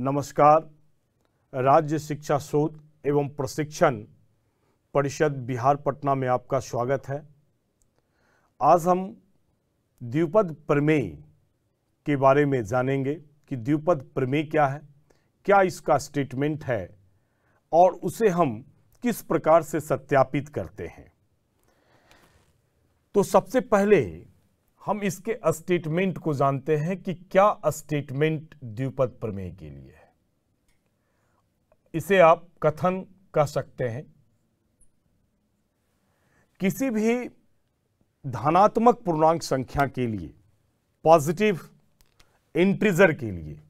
नमस्कार राज्य शिक्षा शोध एवं प्रशिक्षण परिषद बिहार पटना में आपका स्वागत है आज हम द्विपद प्रमेय के बारे में जानेंगे कि द्विपद प्रमेय क्या है क्या इसका स्टेटमेंट है और उसे हम किस प्रकार से सत्यापित करते हैं तो सबसे पहले हम इसके स्टेटमेंट को जानते हैं कि क्या स्टेटमेंट द्विपद प्रमेय के लिए है इसे आप कथन कह सकते हैं किसी भी धनात्मक पूर्णांक संख्या के लिए पॉजिटिव इंट्रीजर के लिए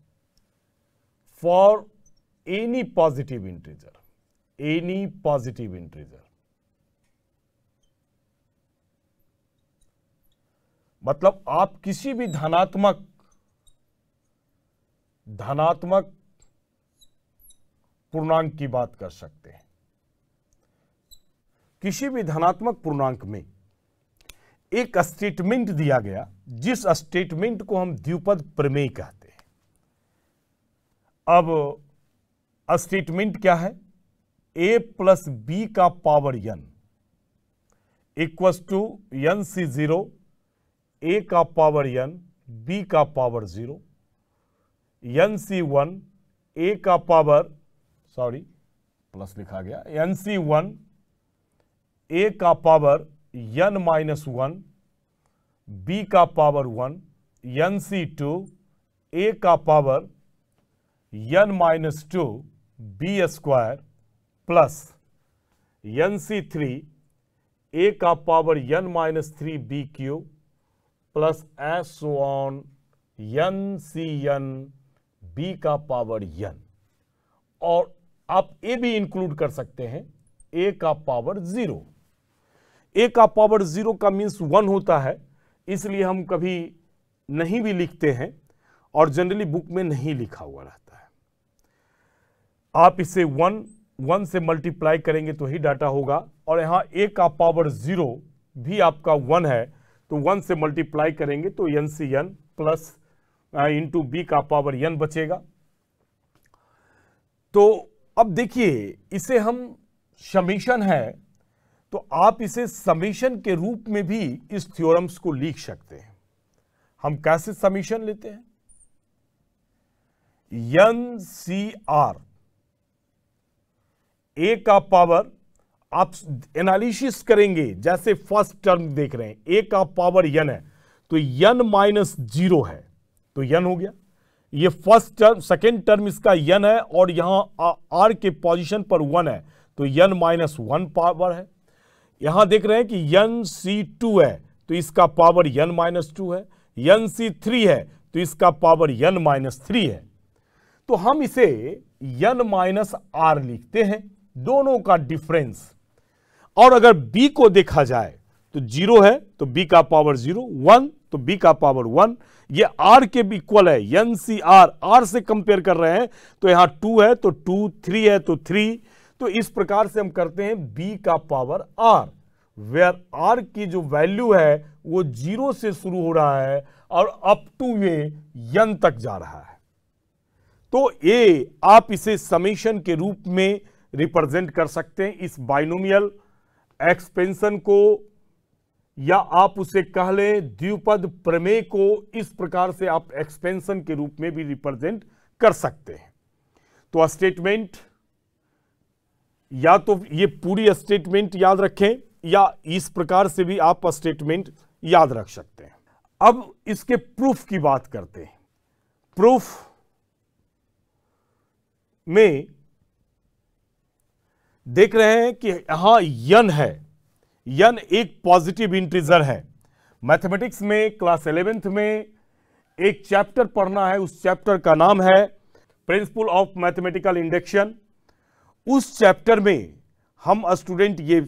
for any positive integer any positive integer मतलब आप किसी भी धनात्मक धनात्मक पूर्णांक की बात कर सकते हैं किसी भी धनात्मक पूर्णांक में एक स्टेटमेंट दिया गया जिस स्टेटमेंट को हम द्विपद प्रमेय कहते हैं अब स्टेटमेंट क्या है ए प्लस बी का power n equals to n c zero ए का पावर एन बी का power zero n c one ए का पावर सॉरी प्लस लिखा गया एन सी वन ए का power N minus one B का power one N C two ए का power N minus two B square plus N C three ए का power N minus three B Q plus S on N C N B का power N और आप ए भी include कर सकते हैं ए का पावर जीरो ए का पावर जीरो का मीन्स वन होता है इसलिए हम कभी नहीं भी लिखते हैं और जनरली बुक में नहीं लिखा हुआ रहता है आप इसे वन वन से मल्टीप्लाई करेंगे तो ही डाटा होगा और यहाँ ए का पावर जीरो भी आपका वन है तो वन से मल्टीप्लाई करेंगे तो n c n plus into b का पावर एन बचेगा तो अब देखिए इसे हम समीशन है तो आप इसे समीशन के रूप में भी इस थ्योरम्स को लिख सकते हैं हम कैसे समीशन लेते हैं एन सी आर ए का पावर आप एनालिसिस करेंगे जैसे फर्स्ट टर्म देख रहे हैं ए का पावर यन है तो यन माइनस जीरो है तो यन हो गया ये फर्स्ट टर्म सेकेंड टर्म इसका यन है और यहां आर के पोजीशन पर वन है तो यन माइनस वन पावर है यहां देख रहे हैं कि यन सी टू है तो इसका पावर यन माइनस टू है यन सी थ्री है तो इसका पावर यन माइनस थ्री है तो हम इसे यन माइनस आर लिखते हैं दोनों का डिफरेंस और अगर बी को देखा जाए तो जीरो है तो बी का पावर जीरो वन तो बी का पावर वन ये आर के भी इक्वल है एन सी आर आर से कंपेयर कर रहे हैं तो यहां टू है तो टू थ्री है तो थ्री तो इस प्रकार से हम करते हैं बी का पावर आर वेयर आर की जो वैल्यू है वो जीरो से शुरू हो रहा है और अप टू ये यन तक जा रहा है तो ये आप इसे समेशन के रूप में रिप्रेजेंट कर सकते हैं इस बाइनोमियल एक्सपेंशन को या आप उसे कह लें द्विपद प्रमेय को इस प्रकार से आप एक्सपेंशन के रूप में भी रिप्रेजेंट कर सकते हैं तो स्टेटमेंट या तो ये पूरी स्टेटमेंट याद रखें या इस प्रकार से भी आप स्टेटमेंट याद रख सकते हैं अब इसके प्रूफ की बात करते हैं प्रूफ में देख रहे हैं कि यहां यन है यन एक पॉजिटिव इंटीजर है मैथमेटिक्स में क्लास एलेवेंथ में एक चैप्टर पढ़ना है उस चैप्टर का नाम है प्रिंसिपल ऑफ मैथमेटिकल इंडक्शन उस चैप्टर में हम स्टूडेंट ये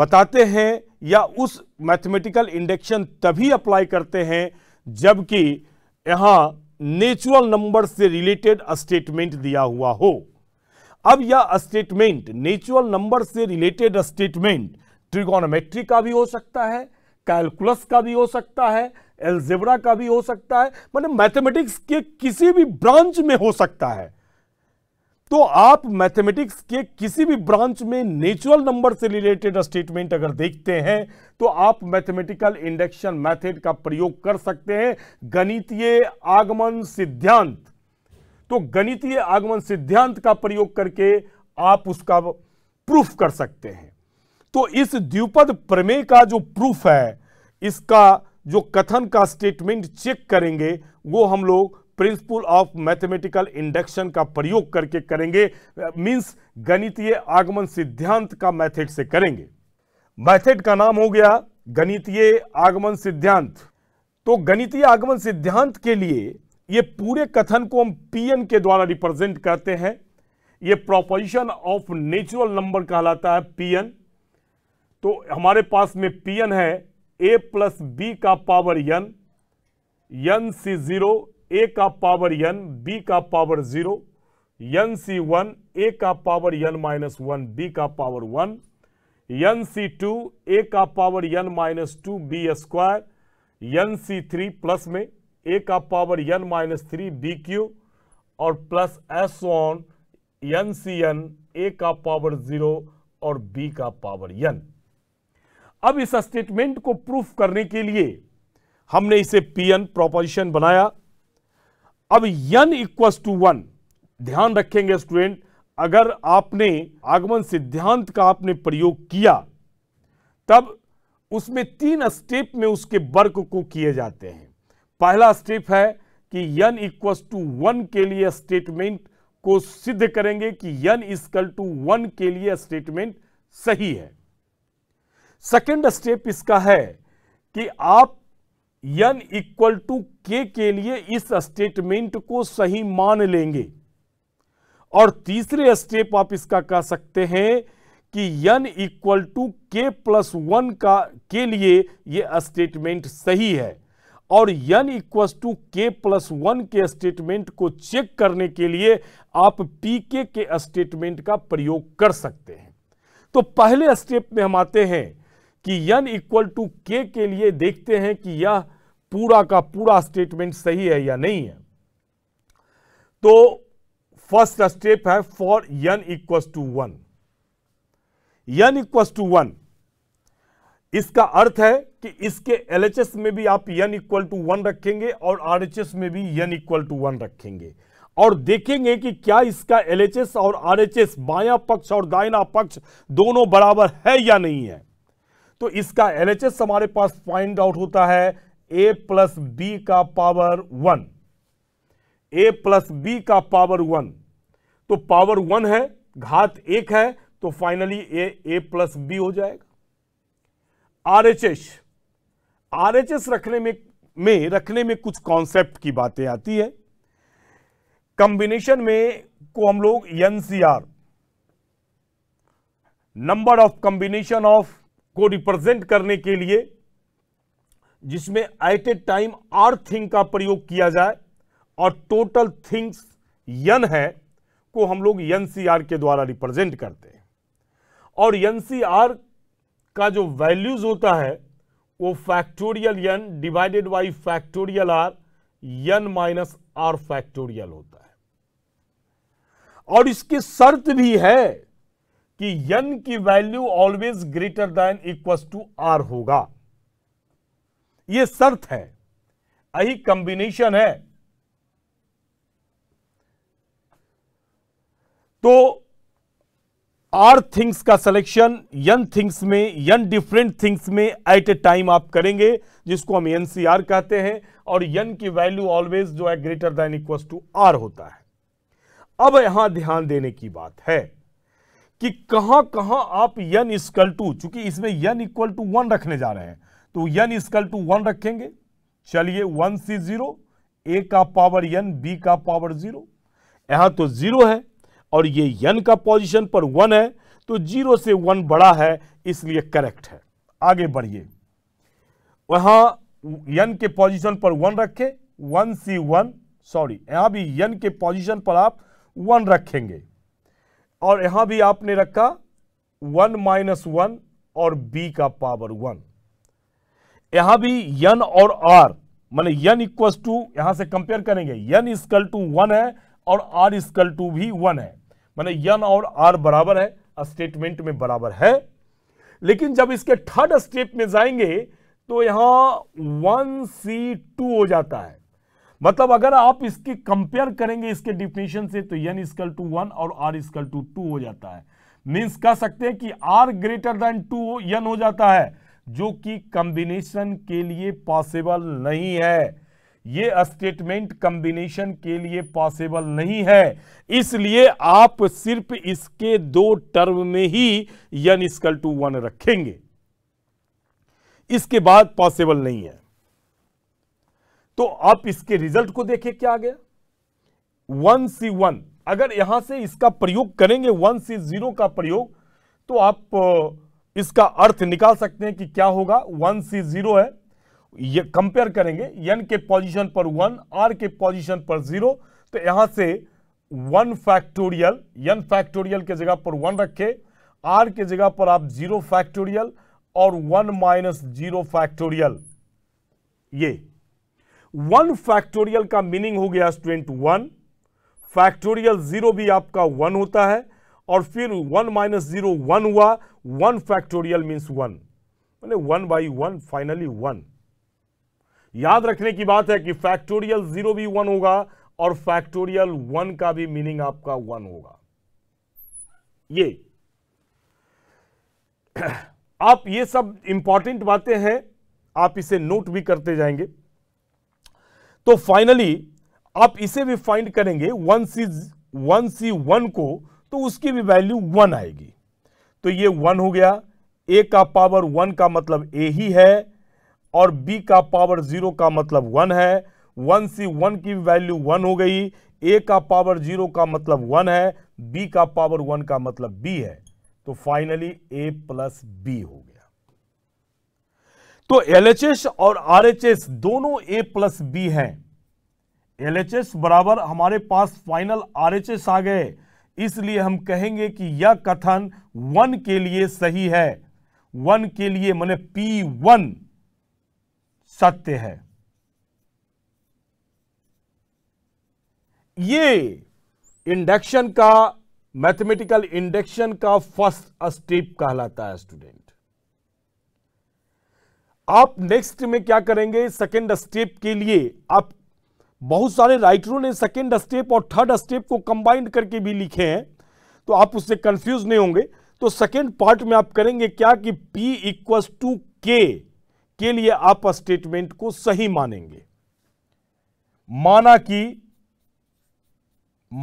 बताते हैं या उस मैथमेटिकल इंडक्शन तभी अप्लाई करते हैं जबकि यहाँ नेचुरल नंबर से रिलेटेड स्टेटमेंट दिया हुआ हो अब यह स्टेटमेंट नेचुरल नंबर से रिलेटेड स्टेटमेंट ट्रिगोनोमेट्री का भी हो सकता है कैलकुलस का भी हो सकता है एल्जेब्रा का भी हो सकता है मतलब मैथमेटिक्स के किसी भी ब्रांच में हो सकता है तो आप मैथमेटिक्स के किसी भी ब्रांच में नेचुरल नंबर से रिलेटेड स्टेटमेंट अगर देखते हैं तो आप मैथमेटिकल इंडक्शन मेथड का प्रयोग कर सकते हैं गणितीय आगमन सिद्धांत तो गणितीय आगमन सिद्धांत का प्रयोग करके आप उसका प्रूफ कर सकते हैं तो इस द्विपद प्रमेय का जो प्रूफ है इसका जो कथन का स्टेटमेंट चेक करेंगे वो हम लोग प्रिंसिपल ऑफ मैथमेटिकल इंडक्शन का प्रयोग करके करेंगे मींस गणितीय आगमन सिद्धांत का मेथड से करेंगे मेथड का नाम हो गया गणितीय आगमन सिद्धांत तो गणितीय आगमन सिद्धांत के लिए ये पूरे कथन को हम पीएन के द्वारा रिप्रेजेंट करते हैं ये प्रोपोजिशन ऑफ नेचुरल नंबर कहलाता है पीएन तो हमारे पास में पीएन है ए प्लस बी का power n n c zero ए का पावर यन बी का power zero n c one ए का power n minus one B का power one n c two ए का power n minus two B square n c three plus में a का power N minus three B cube और plus S on n c n a का power zero और B का power n अब इस statement को प्रूफ करने के लिए हमने इसे पी एन प्रोपोजिशन बनाया अब एन इक्वस टू वन ध्यान रखेंगे स्टूडेंट अगर आपने आगमन सिद्धांत का आपने प्रयोग किया तब उसमें तीन स्टेप में उसके वर्क को किए जाते हैं पहला स्टेप है कि यन इक्वस टू वन के लिए स्टेटमेंट को सिद्ध करेंगे कि यन इजकल टू वन के लिए स्टेटमेंट सही है सेकेंड स्टेप इसका है कि आप यन इक्वल टू के के लिए इस स्टेटमेंट को सही मान लेंगे और तीसरे स्टेप आप इसका कह सकते हैं कि n equal to k plus one का के लिए यह स्टेटमेंट सही है और n equals to k plus one के स्टेटमेंट को चेक करने के लिए आप पी के, के स्टेटमेंट का प्रयोग कर सकते हैं तो पहले स्टेप में हम आते हैं कि यन इक्वल टू के के लिए देखते हैं कि यह पूरा का पूरा स्टेटमेंट सही है या नहीं है तो फर्स्ट स्टेप है for n equal to one n equals to one इसका अर्थ है कि इसके एलएचएस में भी आप यन इक्वल टू वन रखेंगे और आरएचएस में भी यन इक्वल टू वन रखेंगे और देखेंगे कि क्या इसका एलएचएस और आरएचएस बायां पक्ष और दायना पक्ष दोनों बराबर है या नहीं है तो इसका एलएचएस हमारे पास फाइंड आउट होता है ए प्लस बी का power one a plus b का पावर वन तो पावर वन है घात एक है तो finally a a plus b हो जाएगा आरएचएस आरएचएस रखने में में रखने में कुछ कॉन्सेप्ट की बातें आती है कंबिनेशन में को हम लोग nCr number of combination of को रिप्रेजेंट करने के लिए जिसमें at a time r thing का प्रयोग किया जाए और टोटल थिंग्स यन है को हम लोग एनसीआर के द्वारा रिप्रेजेंट करते हैं और एनसीआर का जो वैल्यूज होता है वो factorial n divided by factorial r n minus r factorial होता है और इसकी शर्त भी है कि यन की value always greater than equals to r होगा यह शर्त है यही कॉम्बिनेशन है तो आर थिंग्स का सिलेक्शन यन थिंग्स में यन डिफरेंट थिंग्स में एट ए टाइम आप करेंगे जिसको हम एन कहते हैं और यन की वैल्यू ऑलवेज जो है greater than equal to r होता है अब यहां ध्यान देने की बात है कि कहां कहां आप यन इक्वल टू चूंकि इसमें यन इक्वल टू वन रखने जा रहे हैं तो यन इक्वल टू वन रखेंगे चलिए वन सी जीरो ए का पावर यन बी का पावर जीरो यहां तो जीरो है और ये यन का पोजीशन पर वन है तो जीरो से वन बड़ा है इसलिए करेक्ट है आगे बढ़िए वहां यन के पोजीशन पर वन रखे वन सी वन सॉरी यहां भी यन के पोजीशन पर आप वन रखेंगे और यहां भी आपने रखा वन माइनस वन और बी का पावर वन यहां भी यन और आर मान यन इक्वल टू यहां से कंपेयर करेंगे यन स्कल टू वन है और आर स्कल टू भी वन है माने यन और आर बराबर है स्टेटमेंट में बराबर है लेकिन जब इसके थर्ड स्टेप में जाएंगे तो यहां वन सी टू हो जाता है मतलब अगर आप इसकी कंपेयर करेंगे इसके डिफिनेशन से तो यन स्कल टू वन और आर स्कल टू टू हो जाता है मीन्स कह सकते हैं कि r greater than to n हो जाता है जो कि कंबिनेशन के लिए पॉसिबल नहीं है ये स्टेटमेंट कंबिनेशन के लिए पॉसिबल नहीं है इसलिए आप सिर्फ इसके दो टर्म में ही यन स्कल टू वन रखेंगे इसके बाद पॉसिबल नहीं है तो आप इसके रिजल्ट को देखें क्या आ गया वन सी वन अगर यहां से इसका प्रयोग करेंगे वन सी जीरो का प्रयोग तो आप इसका अर्थ निकाल सकते हैं कि क्या होगा वन सी जीरो है ये कंपेयर करेंगे एन के पोजीशन पर वन आर के पोजीशन पर जीरो तो यहां से वन फैक्टोरियल एन फैक्टोरियल के जगह पर वन रखे आर के जगह पर आप जीरो फैक्टोरियल और वन माइनस जीरो फैक्टोरियल ये वन फैक्टोरियल का मीनिंग हो गया स्टूडेंट वन फैक्टोरियल जीरो भी आपका वन होता है और फिर वन माइनस जीरो वन हुआ वन फैक्टोरियल मीन्स वन मैंने one by one finally one याद रखने की बात है कि फैक्टोरियल जीरो भी वन होगा और फैक्टोरियल वन का भी मीनिंग आपका वन होगा ये आप ये सब इंपॉर्टेंट बातें हैं आप इसे नोट भी करते जाएंगे तो फाइनली आप इसे भी फाइंड करेंगे one c one c one को तो उसकी भी वैल्यू वन आएगी तो ये वन हो गया ए का पावर वन का मतलब ए ही है और b का पावर जीरो का मतलब वन है वन सी वन की वैल्यू वन हो गई ए का पावर जीरो का मतलब वन है बी का पावर वन का मतलब बी है तो फाइनली ए प्लस बी हो गया तो एस और एस दोनों ए प्लस बी हैं एस बराबर हमारे पास फाइनल एस आ गए इसलिए हम कहेंगे कि यह कथन वन के लिए सही है वन के लिए मैंने पी वन सत्य है ये इंडक्शन का मैथमेटिकल इंडक्शन का फर्स्ट स्टेप कहलाता है स्टूडेंट आप नेक्स्ट में क्या करेंगे सेकेंड स्टेप के लिए आप बहुत सारे राइटरों ने सेकेंड स्टेप और थर्ड स्टेप को कंबाइंड करके भी लिखे हैं तो आप उससे कंफ्यूज नहीं होंगे तो सेकेंड पार्ट में आप करेंगे क्या कि पी इक्वस टू के के लिए आप स्टेटमेंट को सही मानेंगे माना कि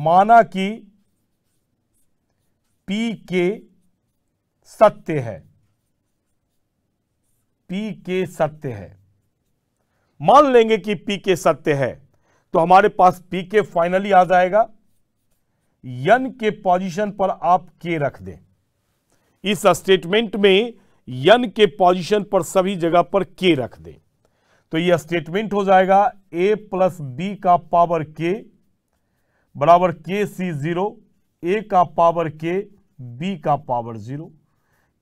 माना कि पी के सत्य है पी के सत्य है मान लेंगे कि पी के सत्य है तो हमारे पास पी के फाइनली आ जाएगा यन के पोजीशन पर आप के रख दें इस स्टेटमेंट में यन के पोजीशन पर सभी जगह पर के रख दें तो यह स्टेटमेंट हो जाएगा ए प्लस बी का पावर के बराबर के सी जीरो ए का पावर के बी का पावर जीरो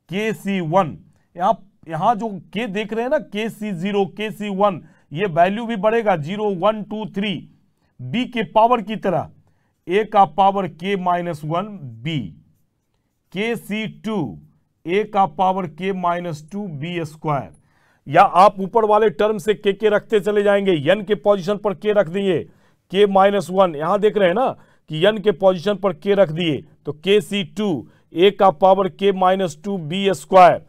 के सी वन यहां यहां जो के देख रहे हैं ना के सी जीरो के सी वन ये वैल्यू भी बढ़ेगा zero one two three b के पावर की तरह ए का पावर के माइनस वन बी के सी टू ए का पावर के माइनस टू बी स्क्वायर या आप ऊपर वाले टर्म से के के रखते चले जाएंगे यन के पोजीशन पर के रख दिए के माइनस वन यहां देख रहे हैं ना कि यन के पोजीशन पर के रख दिए तो के सी टू ए का पावर के minus two B square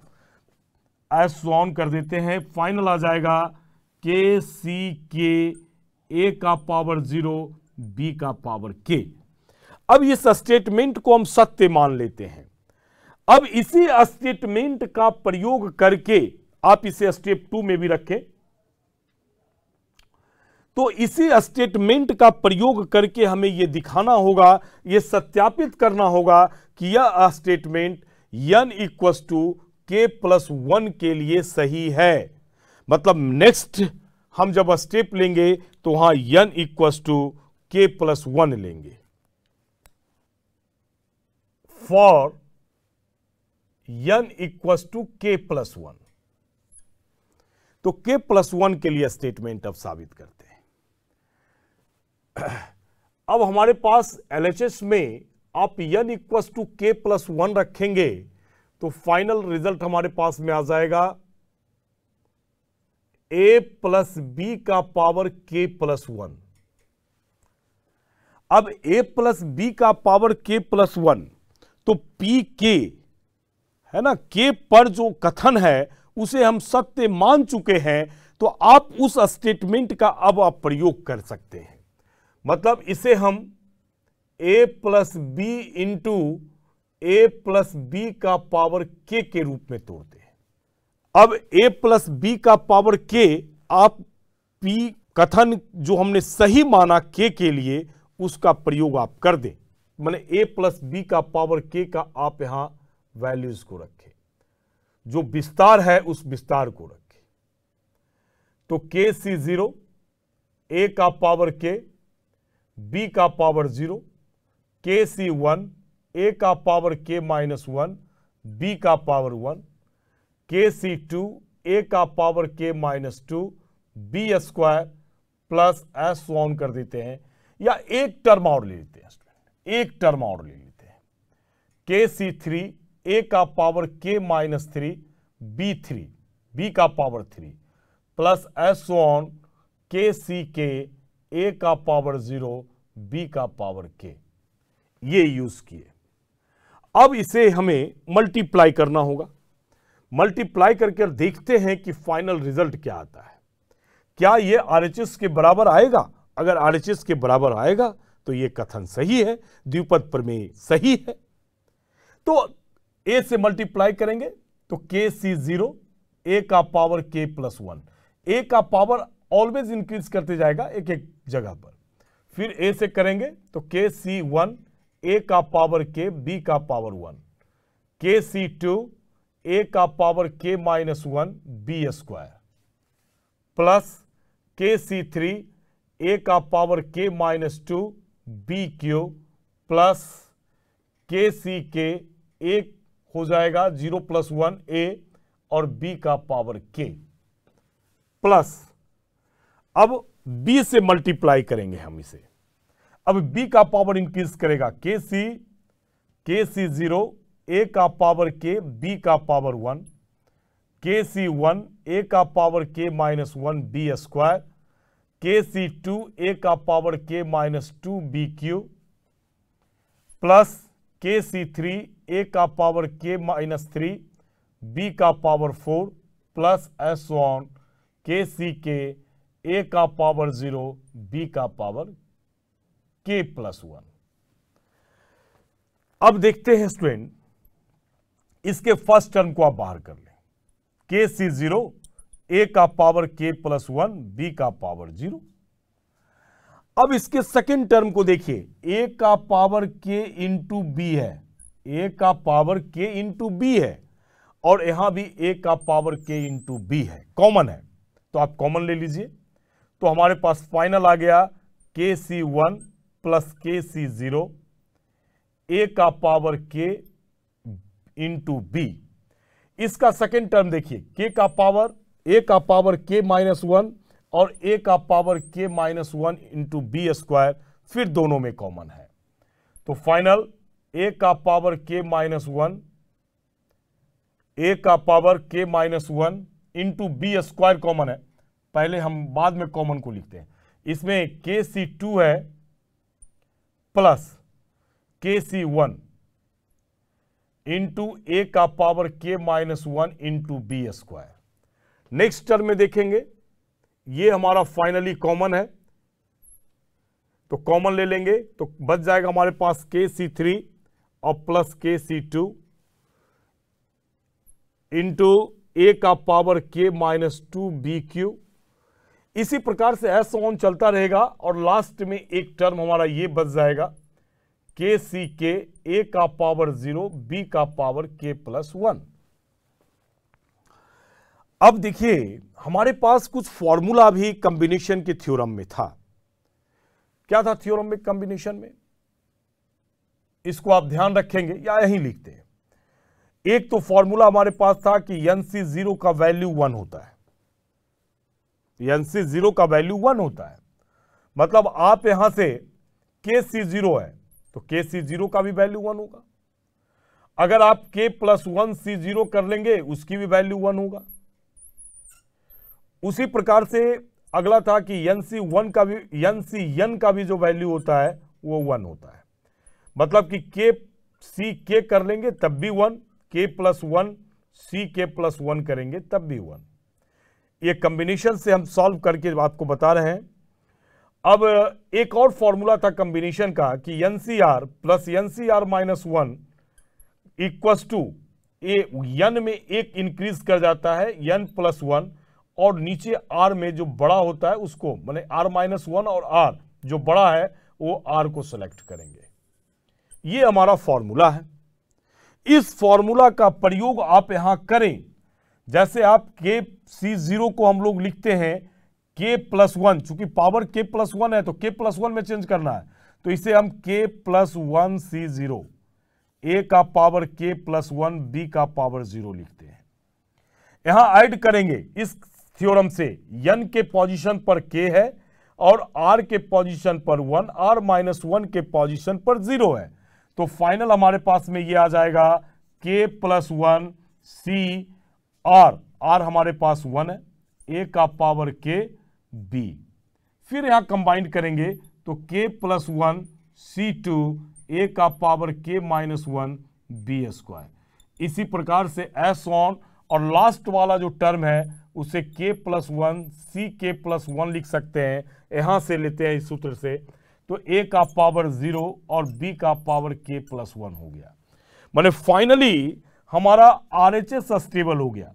so on कर देते हैं फाइनल आ जाएगा के सी के ए का पावर जीरो बी का पावर के अब इस स्टेटमेंट को हम सत्य मान लेते हैं अब इसी स्टेटमेंट का प्रयोग करके आप इसे स्टेप टू में भी रखें तो इसी स्टेटमेंट का प्रयोग करके हमें यह दिखाना होगा यह सत्यापित करना होगा कि यह statement n equals to k plus one के लिए सही है मतलब नेक्स्ट हम जब स्टेप लेंगे तो वहां n equals to k plus one लेंगे for n equals to k plus one तो के प्लस वन के लिए स्टेटमेंट अब साबित करते हैं अब हमारे पास एलएचएस में आप n equals to k plus one रखेंगे तो फाइनल रिजल्ट हमारे पास में आ जाएगा ए प्लस बी का पावर के प्लस वन अब ए प्लस बी का पावर के प्लस वन तो पी के है ना के पर जो कथन है उसे हम सत्य मान चुके हैं तो आप उस स्टेटमेंट का अब आप प्रयोग कर सकते हैं मतलब इसे हम a plus b into a plus b का पावर के के रूप में तोड़ते हैं अब ए प्लस बी का पावर के आप p कथन जो हमने सही माना के के लिए उसका प्रयोग आप कर दें मैंने ए प्लस बी का पावर के का आप यहां वैल्यूज को रखे जो विस्तार है उस विस्तार को रखे तो के सी जीरो ए का पावर के बी का पावर जीरो के सी वन ए का पावर के माइनस वन बी का पावर वन के सी टू ए का पावर के minus two B square plus S on कर देते हैं या एक टर्म और ले लेते हैं एक टर्म और ले लेते हैं के सी थ्री ए का पावर के minus three B three B का power three plus S one के सी के ए का पावर जीरो बी का पावर के ये यूज किए अब इसे हमें मल्टीप्लाई करना होगा मल्टीप्लाई करके देखते हैं कि फाइनल रिजल्ट क्या आता है क्या ये आर के बराबर आएगा अगर आर के बराबर आएगा तो ये कथन सही है द्विपद प्रमेय सही है तो ए से मल्टीप्लाई करेंगे तो के सी जीरो ए का पावर के प्लस वन ए का पावर ऑलवेज इंक्रीज करते जाएगा एक एक जगह पर फिर ए से करेंगे तो के सी वन ए का पावर के बी का पावर वन के सी टू ए का पावर के minus one b square plus k c three ए का पावर के minus two b Q plus k सी के ए हो जाएगा जीरो प्लस वन ए और बी का पावर के प्लस अब बी से मल्टीप्लाई करेंगे हम इसे अब बी का पावर इंक्रीज करेगा के सी के सी जीरो ए का पावर के बी का पावर वन के सी वन ए का पावर के माइनस वन बी स्क्वायर के सी टू ए का पावर के minus two b Q plus k c three ए का पावर के माइनस थ्री बी का power four plus S one के सी के ए का पावर जीरो बी का पावर के प्लस वन अब देखते हैं स्टूडेंट इसके फर्स्ट टर्म को आप बाहर कर लें के सी जीरो ए का पावर के प्लस वन बी का पावर जीरो अब इसके सेकेंड टर्म को देखिए ए का पावर के इंटू बी है ए का पावर के इंटू बी है और यहां भी ए का पावर के इंटू बी है कॉमन है तो आप कॉमन ले लीजिए तो हमारे पास फाइनल आ गया के सी वन प्लस के सी जीरो ए का पावर के इंटू बी इसका सेकेंड टर्म देखिए के का पावर ए का पावर के माइनस वन और ए का पावर के minus one into b square फिर दोनों में कॉमन है तो फाइनल ए का पावर के माइनस वन ए का पावर के minus one into b square common है पहले हम बाद में कॉमन को लिखते हैं इसमें के सी टू है प्लस के सी वन इंटू ए का पावर के minus one into b square next term में देखेंगे ये हमारा फाइनली कॉमन है तो कॉमन ले लेंगे तो बच जाएगा हमारे पास के सी थ्री और plus k c two into ए का पावर के माइनस टू बी क्यू इसी प्रकार से एस ऑन चलता रहेगा और लास्ट में एक टर्म हमारा ये बच जाएगा के सी के ए का पावर जीरो बी का पावर के प्लस वन अब देखिए हमारे पास कुछ फॉर्मूला भी कंबिनेशन के थ्योरम में था क्या था थ्योरम में कंबिनेशन में इसको आप ध्यान रखेंगे या यहीं लिखते हैं एक तो फॉर्मूला हमारे पास था कि एन सी जीरो का वैल्यू वन होता है एन सी जीरो का वैल्यू वन होता है मतलब आप यहां से के सी जीरो है तो के सी जीरो का भी वैल्यू वन होगा अगर आप के प्लस वन सी जीरो कर लेंगे उसकी भी वैल्यू वन होगा उसी प्रकार से अगला था कि एन सी वन का भी एन सी एन का भी जो वैल्यू होता है वो वन होता है मतलब कि के सी के कर लेंगे तब भी वन के प्लस वन सी के प्लस वन करेंगे तब भी वन ये कम्बिनेशन से हम सॉल्व करके आपको बता रहे हैं अब एक और फॉर्मूला था कम्बिनेशन का कि N C R plus N सी R minus one equals two N में एक इंक्रीज कर जाता है एन प्लस वन और नीचे आर में जो बड़ा होता है उसको मैंने आर माइनस वन और आर जो बड़ा है वो आर को सेलेक्ट करेंगे ये हमारा फॉर्मूला है इस फॉर्मूला का प्रयोग आप यहां करें जैसे आप के सी जीरो को हम लोग लिखते हैं के प्लस वन चूंकि पावर के प्लस वन है तो के प्लस वन में चेंज करना है तो इसे हम K plus one C zero ए का पावर के प्लस वन बी का पावर जीरो लिखते हैं यहां ऐड करेंगे इस थ्योरम से यन के पोजीशन पर के है और आर के पोजीशन पर वन आर माइनस वन के पोजीशन पर जीरो है तो फाइनल हमारे पास में ये आ जाएगा K plus one C are R हमारे पास वन है ए का पावर के बी फिर यहां कंबाइंड करेंगे तो के प्लस वन सी टू ए का पावर के माइनस वन बी स्क्वायर इसी प्रकार से एस ऑन और लास्ट वाला जो टर्म है उसे के प्लस वन सी के प्लस वन लिख सकते हैं यहां से लेते हैं इस सूत्र से तो ए का पावर जीरो और बी का पावर के प्लस वन हो गया मैंने फाइनली हमारा आर एच एस स्टेबल हो गया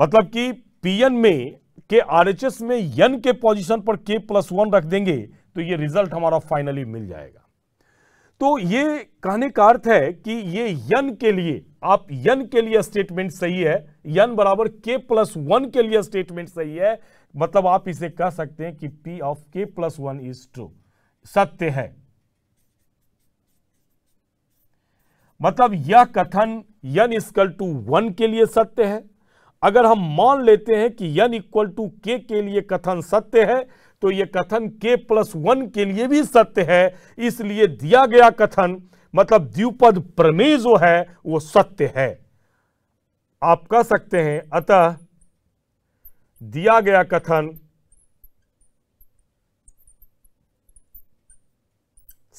मतलब कि पी एन में के आर एच एस में यन के पोजीशन पर के प्लस वन रख देंगे तो ये रिजल्ट हमारा फाइनली मिल जाएगा तो ये कहने का अर्थ है कि ये यन के लिए आप यन के लिए स्टेटमेंट सही है यन बराबर के प्लस वन के लिए स्टेटमेंट सही है मतलब आप इसे कह सकते हैं कि P of K plus one is true सत्य है मतलब यह कथन यन इजकल टू वन के लिए सत्य है अगर हम मान लेते हैं कि यन इक्वल टू के के लिए कथन सत्य है तो यह कथन के प्लस वन के लिए भी सत्य है इसलिए दिया गया कथन मतलब द्विपद प्रमेय जो है वो सत्य है आप कह सकते हैं अतः दिया गया कथन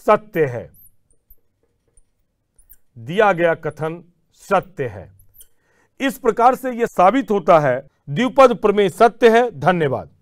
सत्य है दिया गया कथन सत्य है इस प्रकार से यह साबित होता है द्विपद प्रमेय सत्य है धन्यवाद